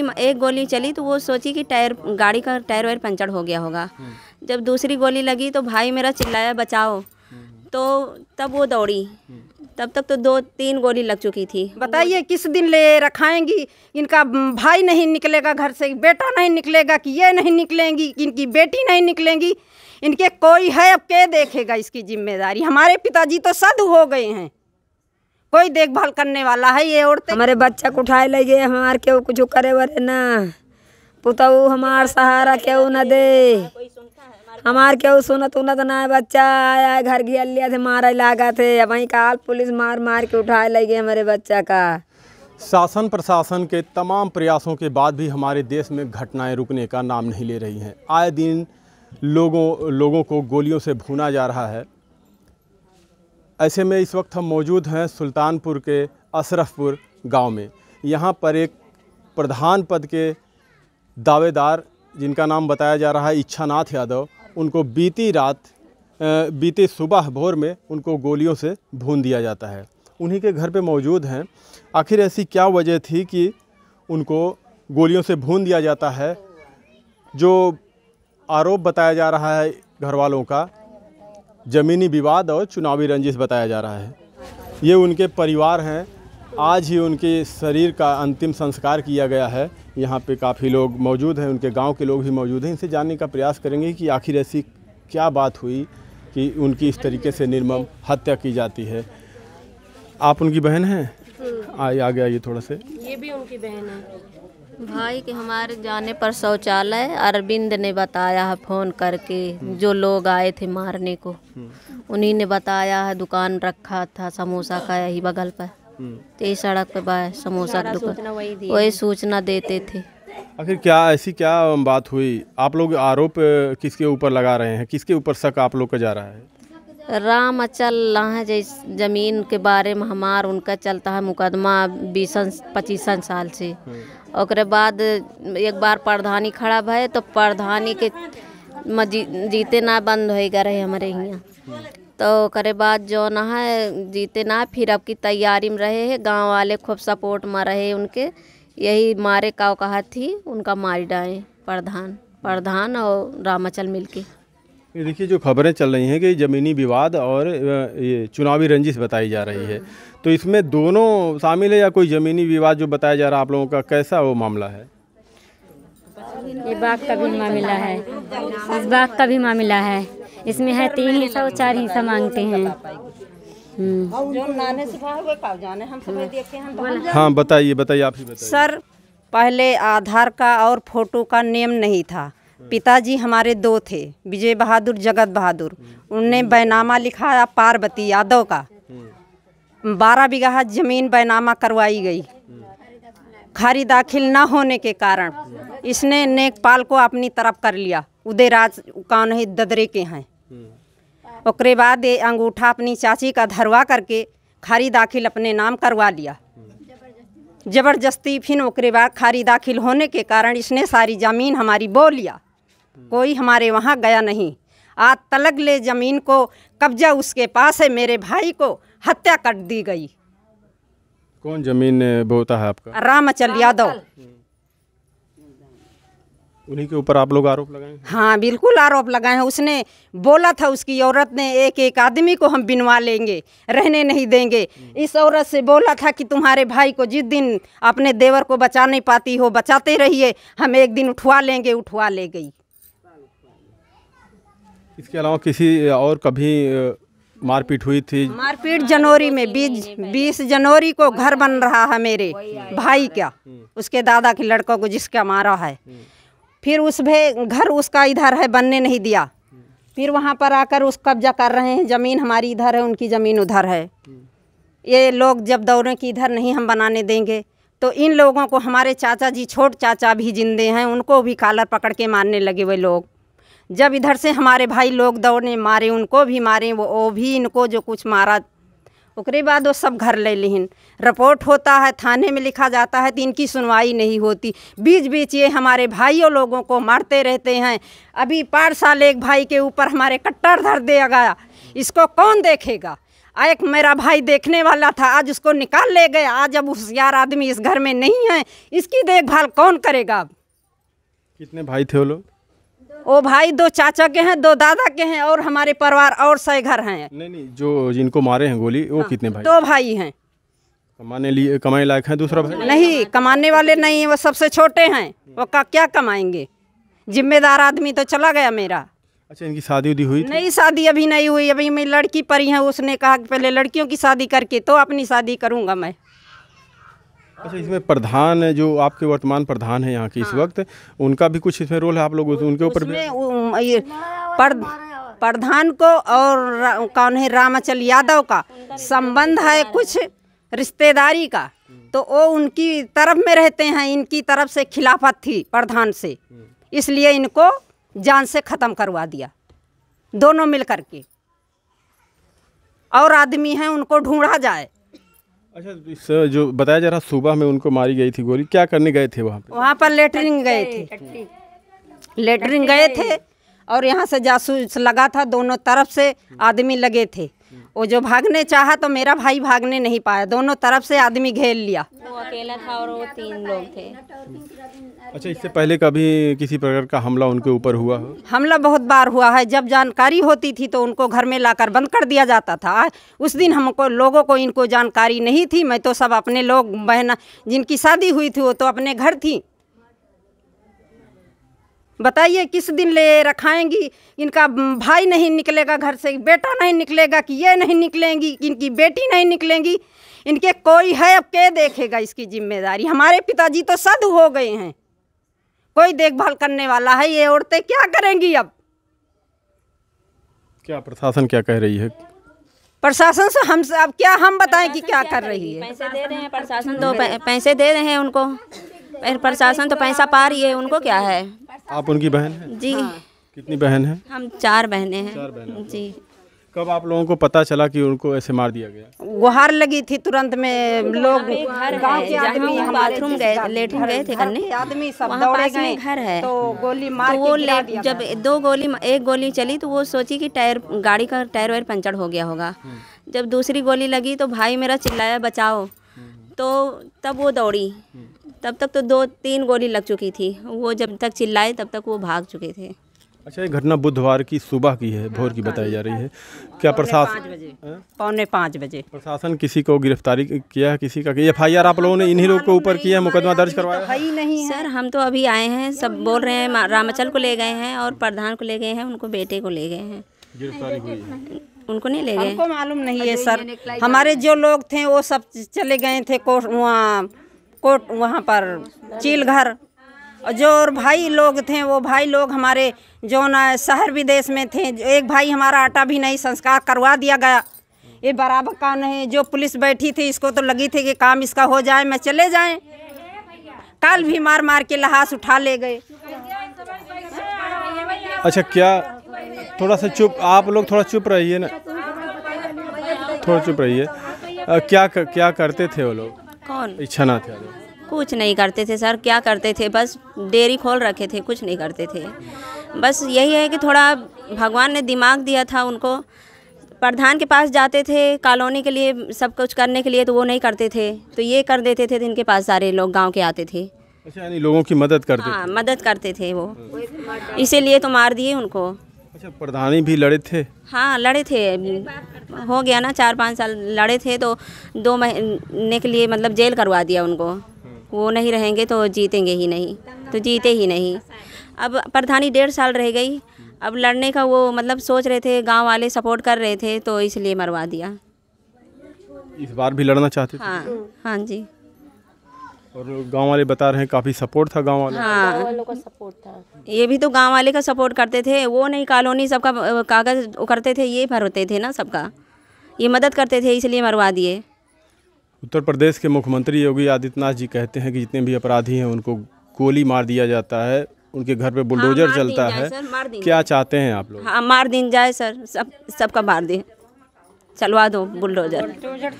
एक गोली चली तो वो सोची कि टायर गाड़ी का टायर वायर पंचर हो गया होगा हम्म। जब दूसरी गोली लगी तो भाई मेरा चिल्लाया बचाओ हम्म। तो तब वो दौड़ी हम्म। तब तक तो दो तीन गोली लग चुकी थी बताइए किस दिन ले रखाएंगी इनका भाई नहीं निकलेगा घर से बेटा नहीं निकलेगा कि ये नहीं निकलेंगी इनकी बेटी नहीं निकलेंगी इनके कोई है अब के देखेगा इसकी जिम्मेदारी हमारे पिताजी तो सद हो गए हैं कोई देखभाल करने वाला है ये और हमारे बच्चा को उठाए लगे हमारे क्यों कुछ करे वरे ना पुतु हमार सहारा क्यों न दे हमार क्यों सुनत उनत ना है बच्चा आया घर घिया लिया थे मारा लागा थे वहीं काल पुलिस मार मार के उठाए लगे हमारे बच्चा का शासन प्रशासन के तमाम प्रयासों के बाद भी हमारे देश में घटनाएं रुकने का नाम नहीं ले रही हैं आए दिन लोगों लोगों को गोलियों से भूना जा रहा है ऐसे में इस वक्त हम मौजूद हैं सुल्तानपुर के अशरफपुर गांव में यहाँ पर एक प्रधान पद के दावेदार जिनका नाम बताया जा रहा है इच्छानाथ यादव उनको बीती रात बीती सुबह भोर में उनको गोलियों से भून दिया जाता है उन्हीं के घर पे मौजूद हैं आखिर ऐसी क्या वजह थी कि उनको गोलियों से भून दिया जाता है जो आरोप बताया जा रहा है घर वालों का ज़मीनी विवाद और चुनावी रंजिश बताया जा रहा है ये उनके परिवार हैं आज ही उनके शरीर का अंतिम संस्कार किया गया है यहाँ पे काफ़ी लोग मौजूद हैं उनके गांव के लोग भी मौजूद हैं इनसे जानने का प्रयास करेंगे कि आखिर ऐसी क्या बात हुई कि उनकी इस तरीके से निर्मम हत्या की जाती है आप उनकी बहन हैं हम्म। आ आगे आइए थोड़ा से ये भी उनकी बहन है भाई के हमारे जाने पर शौचालय अरविंद ने बताया है फ़ोन करके हम्म। जो लोग आए थे मारने को हम्म। उन्हीं ने बताया है दुकान रखा था समोसा का यही बगल पर तो सड़क पे बाय समोसा की दुकान वही सूचना देते थे आखिर क्या ऐसी क्या बात हुई आप लोग आरोप किसके ऊपर लगा रहे हैं किसके ऊपर शक आप लोग का जा रहा है राम अचल रहा जिस जमीन के बारे में हमार उनका चलता है मुकदमा बीसन पच्चीस साल से और बाद एक बार प्रधानी खड़ा भय तो प्रधानी के जी, जीते ना बंद गए रहे हमारे यहाँ तो करे बाद जो ना है जीते ना फिर अब की तैयारी में रहे है गांव वाले खूब सपोर्ट में रहे उनके यही मारे का कहा थी उनका मारी डाए प्रधान प्रधान और रामाचल मिलके ये देखिए जो खबरें चल रही हैं कि ज़मीनी विवाद और ये चुनावी रंजिश बताई जा रही है तो इसमें दोनों शामिल है या कोई ज़मीनी विवाद जो बताया जा रहा है आप लोगों का कैसा वो मामला है ये बाघ का भी मामला है इस बाघ का भी मामला है इसमें है तीन हिस्सा और चार हिस्सा मांगते हैं हम्म। हाँ बताइए बताइए आप सर पहले आधार का और फोटो का नियम नहीं था पिताजी हमारे दो थे विजय बहादुर जगत बहादुर उनने बैनामा लिखा पार्वती यादव का बारह बीघा जमीन बैनामा करवाई गई खारी दाखिल न होने के कारण इसने नेकपाल को अपनी तरफ कर लिया उदयराज कौन है ददरे के हैं ओकरे बाद ये अंगूठा अपनी चाची का धरवा करके खारी दाखिल अपने नाम करवा लिया जबरदस्ती फिर ओकरे बाद खारी दाखिल होने के कारण इसने सारी ज़मीन हमारी बो लिया हम्म। कोई हमारे वहाँ गया नहीं आज तलग ले जमीन को कब्जा उसके पास है मेरे भाई को हत्या कर दी गई कौन जमीन बोता है आपका रामचल यादव हम्म। उन्हीं के ऊपर आप लोग आरोप लगाए हाँ बिल्कुल आरोप लगाए हैं उसने बोला था उसकी औरत ने एक एक आदमी को हम बिनवा लेंगे रहने नहीं देंगे हम्म। इस औरत से बोला था कि तुम्हारे भाई को जिस दिन अपने देवर को बचा नहीं पाती हो बचाते रहिए हम एक दिन उठवा लेंगे उठवा ले गई इसके अलावा किसी और कभी मारपीट हुई थी मारपीट जनवरी में बीस बीस जनवरी को घर बन रहा है मेरे भाई का उसके दादा के लड़कों को जिसका मारा है फिर उस भे घर उसका इधर है बनने नहीं दिया फिर वहाँ पर आकर उस कब्जा कर रहे हैं ज़मीन हमारी इधर है उनकी ज़मीन उधर है ये लोग जब दौड़े कि इधर नहीं हम बनाने देंगे तो इन लोगों को हमारे चाचा जी छोट चाचा भी जिंदे हैं उनको भी कालर पकड़ के मारने लगे वे लोग जब इधर से हमारे भाई लोग दौड़ने मारे उनको भी मारे वो वो भी इनको जो कुछ मारा ओकरे बाद वो सब घर ले लेहन रिपोर्ट होता है थाने में लिखा जाता है तो इनकी सुनवाई नहीं होती बीच बीच ये हमारे भाइयों लोगों को मारते रहते हैं अभी पार साल एक भाई के ऊपर हमारे कट्टर धर दिया गया इसको कौन देखेगा एक मेरा भाई देखने वाला था आज उसको निकाल ले गए आज अब होशियार आदमी इस घर में नहीं है इसकी देखभाल कौन करेगा कितने भाई थे वो लोग वो भाई दो चाचा के हैं दो दादा के हैं और हमारे परिवार और सह घर हैं नहीं नहीं जो जिनको मारे हैं गोली वो हाँ, कितने भाई दो भाई हैं कमाने लिए कमाई लायक है दूसरा भाई नहीं कमाने वाले नहीं है वो सबसे छोटे हैं वो का क्या कमाएंगे जिम्मेदार आदमी तो चला गया मेरा अच्छा इनकी शादी उदी हुई नहीं शादी अभी नहीं हुई अभी मेरी लड़की परी है उसने कहा कि पहले लड़कियों की शादी करके तो अपनी शादी करूँगा मैं अच्छा इसमें प्रधान जो आपके वर्तमान प्रधान है यहाँ के हाँ। इस वक्त उनका भी कुछ इसमें रोल है आप लोगों उनके ऊपर प्रधान को और कौन है रामाचल यादव का संबंध है कुछ रिश्तेदारी का तो वो उनकी तरफ में रहते हैं इनकी तरफ से खिलाफत थी प्रधान से इसलिए इनको जान से ख़त्म करवा दिया दोनों मिल के और आदमी हैं उनको ढूंढा जाए अच्छा तो जो बताया जा रहा सुबह में उनको मारी गई थी गोली क्या करने गए थे वहाँ पर वहाँ पर लेटरिन गए थे लेटरिन गए थे और यहाँ से जासूस लगा था दोनों तरफ से आदमी लगे थे वो जो भागने चाहा तो मेरा भाई भागने नहीं पाया दोनों तरफ से आदमी घेर लिया वो अकेला था और वो तीन लोग थे अच्छा इससे पहले कभी किसी प्रकार का हमला उनके ऊपर हुआ है हमला बहुत बार हुआ है जब जानकारी होती थी तो उनको घर में लाकर बंद कर दिया जाता था उस दिन हमको लोगों को इनको जानकारी नहीं थी मैं तो सब अपने लोग बहना जिनकी शादी हुई थी वो तो अपने घर थी बताइए किस दिन ले रखाएंगी इनका भाई नहीं निकलेगा घर से बेटा नहीं निकलेगा कि ये नहीं निकलेंगी इनकी बेटी नहीं निकलेंगी इनके कोई है अब के देखेगा इसकी जिम्मेदारी हमारे पिताजी तो सद हो गए हैं कोई देखभाल करने वाला है ये औरतें क्या करेंगी अब क्या प्रशासन क्या कह रही है प्रशासन से हम अब क्या हम बताएं कि क्या, कर रही है पैसे दे रहे हैं प्रशासन तो पैसे दे रहे हैं उनको प्रशासन तो पैसा पा रही है उनको क्या है आप उनकी बहन हैं जी हाँ। कितनी बहन है हम चार बहनें हैं चार बहनें जी कब आप लोगों को पता चला कि उनको ऐसे मार दिया गया गुहार लगी थी तुरंत में लोग गांव के आदमी हम बाथरूम गए लेटरिन गए थे करने आदमी सब दौड़े गए घर है तो गोली मार तो वो जब दो गोली एक गोली चली तो वो सोची कि टायर गाड़ी का टायर वायर पंचर हो गया होगा हम्म। जब दूसरी गोली लगी तो भाई मेरा चिल्लाया बचाओ हम्म। तो तब वो दौड़ी हम्म। तब तक तो दो तीन गोली लग चुकी थी वो जब तक चिल्लाए तब तक वो भाग चुके थे अच्छा ये घटना बुधवार की सुबह की है भोर की बताई जा रही है क्या प्रशासन हाँ? पौने पाँच बजे प्रशासन किसी को गिरफ्तारी किया है किसी का एफ आई आर आप लोगों ने इन्हीं लोग के ऊपर किया है मुकदमा दर्ज तो करवाया है नहीं सर हम तो अभी आए हैं सब बोल रहे हैं रामाचल को ले गए हैं और प्रधान को ले गए हैं उनको बेटे को ले गए हैं गिरफ्तारी हुई है उनको नहीं ले गए मालूम नहीं है सर हमारे जो लोग थे वो सब चले गए थे कोर्ट वहाँ कोट वहाँ पर चील घर जो और भाई लोग थे वो भाई लोग हमारे जो न शहर विदेश में थे एक भाई हमारा आटा भी नहीं संस्कार करवा दिया गया ये बराबर का नहीं जो पुलिस बैठी थी इसको तो लगी थी कि काम इसका हो जाए मैं चले जाए कल भी मार मार के लहास उठा ले गए अच्छा क्या थोड़ा सा चुप आप लोग थोड़ा चुप रहिए ना थोड़ा चुप रहिए क्या क्या करते थे वो लोग कौन ना यादव कुछ नहीं करते थे सर क्या करते थे बस डेयरी खोल रखे थे कुछ नहीं करते थे बस यही है कि थोड़ा भगवान ने दिमाग दिया था उनको प्रधान के पास जाते थे कॉलोनी के लिए सब कुछ करने के लिए तो वो नहीं करते थे तो ये कर देते थे इनके पास सारे लोग गांव के आते थे अच्छा यानी लोगों की मदद करते हाँ मदद करते थे वो इसीलिए तो मार दिए उनको अच्छा प्रधानी भी लड़े थे हाँ लड़े थे हो गया ना चार पाँच साल लड़े थे तो दो महीने के लिए मतलब जेल करवा दिया उनको वो नहीं रहेंगे तो जीतेंगे ही नहीं तो जीते ही नहीं अब प्रधानी डेढ़ साल रह गई अब लड़ने का वो मतलब सोच रहे थे गांव वाले सपोर्ट कर रहे थे तो इसलिए मरवा दिया इस बार भी लड़ना चाहते हाँ हाँ जी और गांव वाले बता रहे हैं काफ़ी सपोर्ट था गांव वाले हाँ वालों का सपोर्ट था ये भी तो गांव वाले का सपोर्ट करते थे वो नहीं कॉलोनी सबका कागज़ करते थे ये भरते थे ना सबका ये मदद करते थे इसलिए मरवा दिए उत्तर प्रदेश के मुख्यमंत्री योगी आदित्यनाथ जी कहते हैं कि जितने भी अपराधी हैं उनको गोली मार दिया जाता है उनके घर पे हाँ, बुलडोजर हाँ, चलता है सर, क्या चाहते हैं आप लोग हाँ मार दिन जाए सर सब सबका मार दें चलवा दो बुलडोजर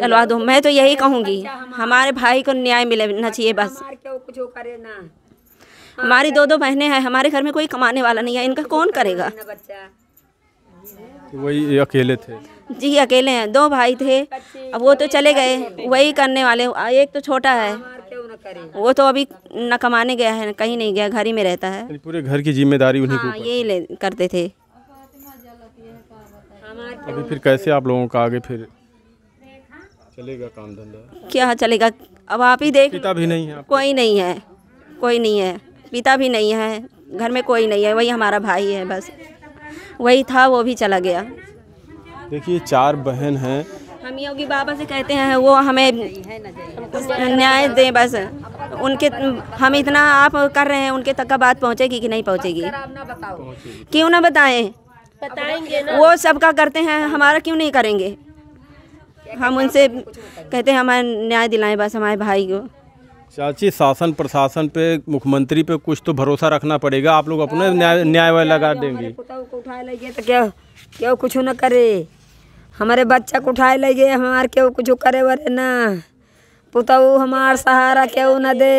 चलवा दो मैं तो यही कहूँगी हमारे भाई को न्याय मिलना चाहिए बस हाँ, हमारी दो दो बहनें हैं हमारे घर में कोई कमाने वाला नहीं है इनका कौन करेगा वही अकेले थे जी अकेले हैं दो भाई थे अब वो तो चले गए वही करने वाले एक तो छोटा है वो तो अभी न कमाने गया है कहीं नहीं गया घर ही में रहता है पूरे घर की जिम्मेदारी उन्हीं हाँ, यही ले करते थे अभी फिर कैसे आप लोगों का आगे फिर चलेगा काम धंधा क्या चलेगा अब आप ही देख पिता भी नहीं है कोई नहीं है कोई नहीं है पिता भी नहीं है घर में कोई नहीं है वही हमारा भाई है बस वही था वो भी चला गया देखिए चार बहन हैं हम योगी बाबा से कहते हैं वो हमें न्याय दें बस उनके हम इतना आप कर रहे हैं उनके तक का बात पहुँचेगी कि नहीं पहुँचेगी क्यों ना बताएं बताएंगे ना वो सबका करते हैं हमारा क्यों नहीं करेंगे हम उनसे कहते हैं हमारे न्याय दिलाएं बस हमारे भाई को चाची शासन प्रशासन पे मुख्यमंत्री पे कुछ तो भरोसा रखना पड़ेगा आप लोग अपने न्याय हाँ, न्याय लगा देंगे को तो क्या क्या कुछ न करे हमारे बच्चा को उठाए लगे हमारे क्यों कुछ करे वरे ना पुताऊ हमारा सहारा क्यों न दे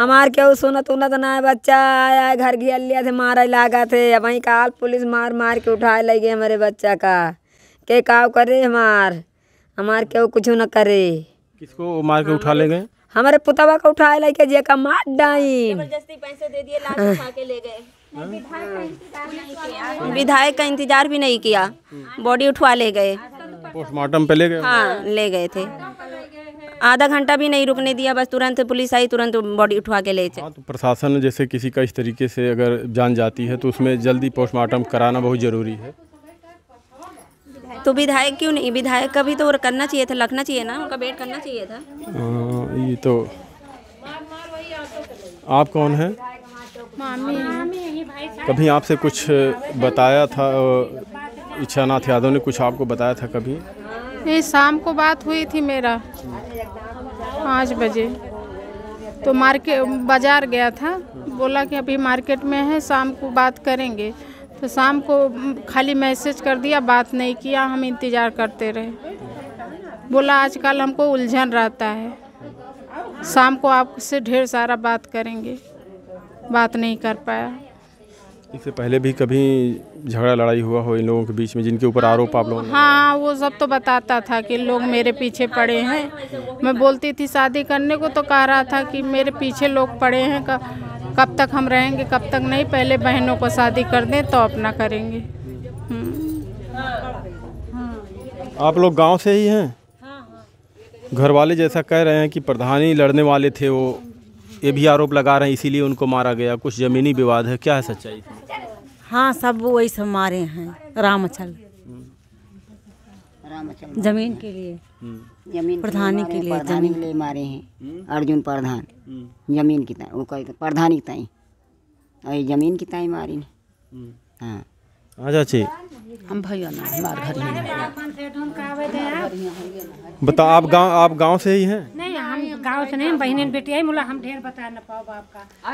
हमार के सुनत उनत तो ना बच्चा आया घर घेर लिया थे मारे लागत थे अब वहीं काल पुलिस मार मार के उठाए लगे हमारे बच्चा का के काव करे हमार हमार के कुछ न करे किसको मार के उठा ले गए हमारे पुतावा को उठाए लगे जे का मार डाई जबरदस्ती पैसे दे दिए हाँ। के ले गए विधायक का इंतजार भी नहीं किया बॉडी उठवा ले गए पोस्टमार्टम पे ले गए हाँ ले गए थे आधा घंटा भी नहीं रुकने दिया बस तुरंत पुलिस आई तुरंत बॉडी उठवा के ले हाँ, तो प्रशासन जैसे किसी का इस तरीके से अगर जान जाती है तो उसमें जल्दी पोस्टमार्टम कराना बहुत ज़रूरी है तो विधायक क्यों नहीं विधायक का भी तो करना चाहिए था लगना चाहिए ना उनका वेट करना चाहिए था आ, ये तो आप कौन है कभी आपसे कुछ बताया था इच्छानाथ यादव ने कुछ आपको बताया था कभी ये शाम को बात हुई थी मेरा पाँच बजे तो मार्केट बाज़ार गया था बोला कि अभी मार्केट में है शाम को बात करेंगे तो शाम को खाली मैसेज कर दिया बात नहीं किया हम इंतज़ार करते रहे बोला आजकल हमको उलझन रहता है शाम को आपसे ढेर सारा बात करेंगे बात नहीं कर पाया इससे पहले भी कभी झगड़ा लड़ाई हुआ हो इन लोगों के बीच में जिनके ऊपर आरोप आप लोग हाँ वो सब तो बताता था कि लोग मेरे पीछे पड़े हैं मैं बोलती थी शादी करने को तो कह रहा था कि मेरे पीछे लोग पड़े हैं कब तक हम रहेंगे कब तक नहीं पहले बहनों को शादी कर दें तो अपना करेंगे हम्म। हाँ। आप लोग गांव से ही हैं हाँ, हाँ। घर वाले जैसा कह रहे हैं कि प्रधान ही लड़ने वाले थे वो ये भी आरोप लगा रहे हैं इसीलिए उनको मारा गया कुछ ज़मीनी विवाद है क्या है सच्चाई हाँ सब वही सब मारे हैं रामचल जमीन के लिए जमीन प्रधानी के लिए जमीन के लिए मारे हैं हम्म। अर्जुन प्रधान हम्म। जमीन की ताई वो प्रधानी ताई और जमीन की ताई मारी ने हम्म। हाँ अच्छा हाँ, जी हम भैया ना हमारे घर में तो बता आप गांव आप गांव से ही हैं नहीं गाँव से नहीं बहन बेटी आई मुला हम ढेर बता न पाओ बाप का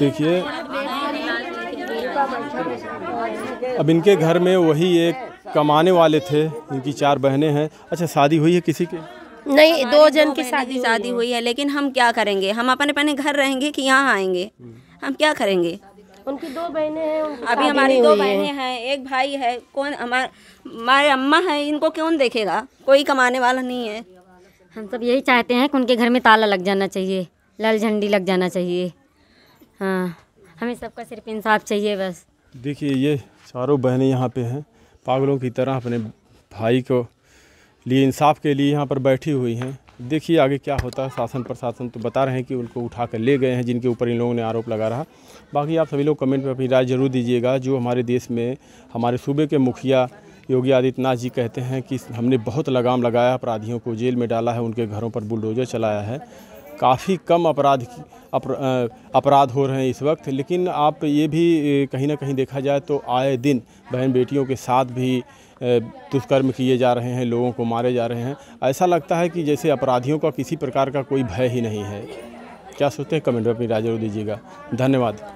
देखिए अब इनके घर में वही एक कमाने वाले थे इनकी चार बहनें हैं अच्छा शादी हुई है किसी के नहीं दो जन की शादी शादी हुई है लेकिन हम क्या करेंगे हम अपने अपने घर रहेंगे कि यहाँ आएंगे हम क्या करेंगे उनकी दो बहनें हैं अभी हमारी दो बहनें हैं एक भाई है कौन हमारे हमारे अम्मा है इनको कौन देखेगा कोई कमाने वाला नहीं है हम सब यही चाहते हैं कि उनके घर में ताला लग जाना चाहिए लाल झंडी लग जाना चाहिए हाँ हमें सबका सिर्फ इंसाफ चाहिए बस देखिए ये चारों बहनें यहाँ पे हैं पागलों की तरह अपने भाई को लिए इंसाफ के लिए यहाँ पर बैठी हुई हैं देखिए आगे क्या होता है शासन प्रशासन तो बता रहे हैं कि उनको उठा कर ले गए हैं जिनके ऊपर इन लोगों ने आरोप लगा रहा बाकी आप सभी लोग कमेंट में अपनी राय जरूर दीजिएगा जो हमारे देश में हमारे सूबे के मुखिया योगी आदित्यनाथ जी कहते हैं कि हमने बहुत लगाम लगाया अपराधियों को जेल में डाला है उनके घरों पर बुलडोजर चलाया है काफ़ी कम अपराध अपराध हो रहे हैं इस वक्त लेकिन आप ये भी कहीं ना कहीं देखा जाए तो आए दिन बहन बेटियों के साथ भी दुष्कर्म किए जा रहे हैं लोगों को मारे जा रहे हैं ऐसा लगता है कि जैसे अपराधियों का किसी प्रकार का कोई भय ही नहीं है क्या सोचते हैं कमेंट में अपनी राय जरूर दीजिएगा धन्यवाद